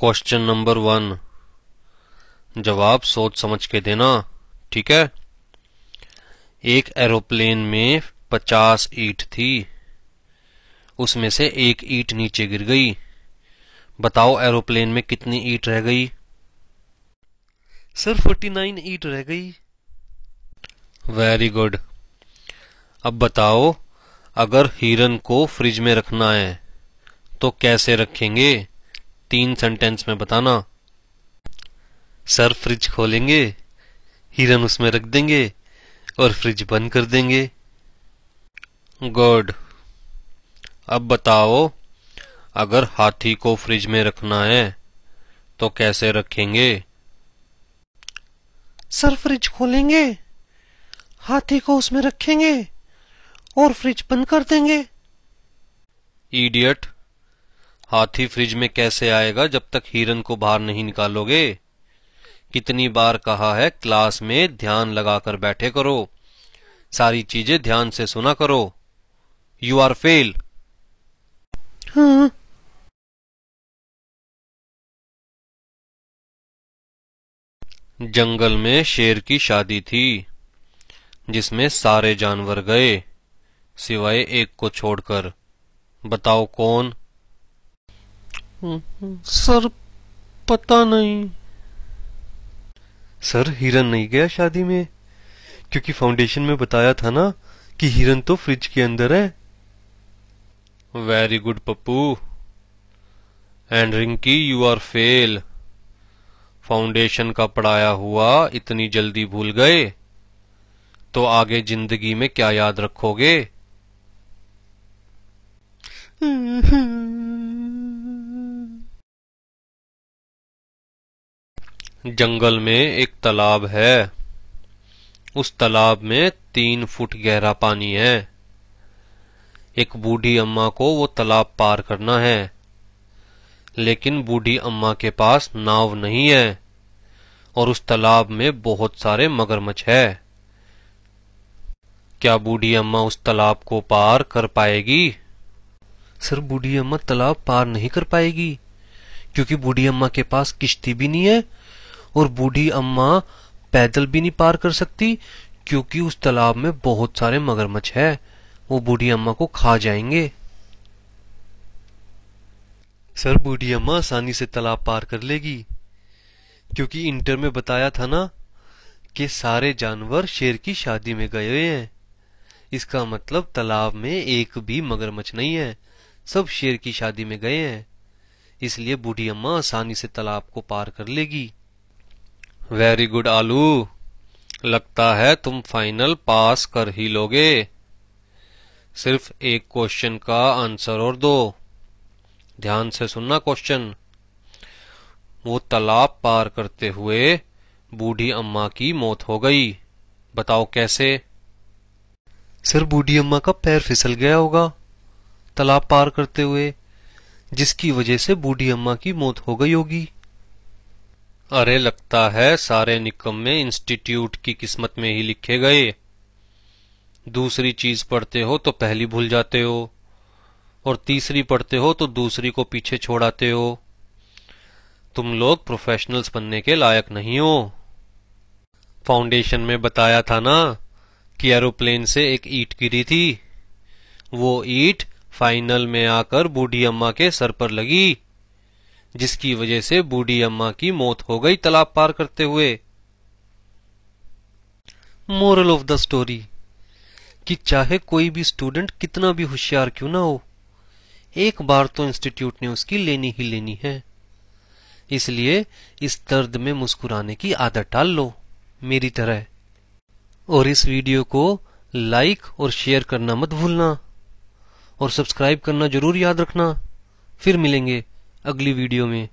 question number one जवाब सोच समझ के देना ठीक है एक एरोप्लेन में पचास ईट थी उसमें से एक ईट नीचे गिर गई बताओ एरोप्लेन में कितनी ईट रह गई सर फोर्टी नाइन ईट रह गई वेरी गुड अब बताओ अगर हिरन को फ्रिज में रखना है तो कैसे रखेंगे तीन सेंटेंस में बताना सर फ्रिज खोलेंगे हिरन उसमें रख देंगे और फ्रिज बंद कर देंगे गॉड अब बताओ अगर हाथी को फ्रिज में रखना है तो कैसे रखेंगे सर फ्रिज खोलेंगे हाथी को उसमें रखेंगे और फ्रिज बंद कर देंगे इडियट हाथी फ्रिज में कैसे आएगा जब तक हिरन को बाहर नहीं निकालोगे कितनी बार कहा है क्लास में ध्यान लगाकर बैठे करो सारी चीजें ध्यान से सुना करो यू आर फेल जंगल में शेर की शादी थी जिसमें सारे जानवर गए सिवाय एक को छोड़कर बताओ कौन सर पता नहीं सर हिरन नहीं गया शादी में क्योंकि फाउंडेशन में बताया था ना कि हिरन तो फ्रिज के अंदर है very good Pappu and Rinki you are fail foundation का पढ़ाया हुआ इतनी जल्दी भूल गए तो आगे जिंदगी में क्या याद रखोगे हम्म, जंगल में एक तालाब है उस तालाब में तीन फुट गहरा पानी है एक बूढ़ी अम्मा को वो तालाब पार करना है लेकिन बूढ़ी अम्मा के पास नाव नहीं है और उस तालाब में बहुत सारे मगरमच्छ है क्या बूढ़ी अम्मा उस तालाब को पार कर पाएगी सर बूढ़ी अम्मा तालाब पार नहीं कर पाएगी क्योंकि बूढ़ी अम्मा के पास किश्ती भी नहीं है और बूढ़ी अम्मा पैदल भी नहीं पार कर सकती क्योंकि उस तालाब में बहुत सारे मगरमच्छ है वो बूढ़ी अम्मा को खा जाएंगे सर बूढ़ी अम्मा आसानी से तालाब पार कर लेगी क्योंकि इंटर में बताया था ना कि सारे जानवर शेर की शादी में गए हुए हैं इसका मतलब तालाब में एक भी मगरमच्छ नहीं है सब शेर की शादी में गए हैं इसलिए बूढ़ी अम्मा आसानी से तालाब को पार कर लेगी वेरी गुड आलू लगता है तुम फाइनल पास कर ही लोगे सिर्फ एक क्वेश्चन का आंसर और दो ध्यान से सुनना क्वेश्चन वो तालाब पार करते हुए बूढ़ी अम्मा की मौत हो गई बताओ कैसे सर बूढ़ी अम्मा का पैर फिसल गया होगा तालाब पार करते हुए जिसकी वजह से बूढ़ी अम्मा की मौत हो गई होगी अरे लगता है सारे निकम में इंस्टीट्यूट की किस्मत में ही लिखे गए दूसरी चीज पढ़ते हो तो पहली भूल जाते हो और तीसरी पढ़ते हो तो दूसरी को पीछे छोड़ाते हो तुम लोग प्रोफेशनल्स बनने के लायक नहीं हो फाउंडेशन में बताया था ना कि एरोप्लेन से एक ईट गिरी थी वो ईट फाइनल में आकर बूढ़ी अम्मा के सर पर लगी जिसकी वजह से बूढ़ी अम्मा की मौत हो गई तालाब पार करते हुए मोरल ऑफ द स्टोरी कि चाहे कोई भी स्टूडेंट कितना भी होशियार क्यों ना हो एक बार तो इंस्टीट्यूट ने उसकी लेनी ही लेनी है इसलिए इस दर्द में मुस्कुराने की आदत डाल लो मेरी तरह और इस वीडियो को लाइक और शेयर करना मत भूलना और सब्सक्राइब करना जरूर याद रखना फिर मिलेंगे अगली वीडियो में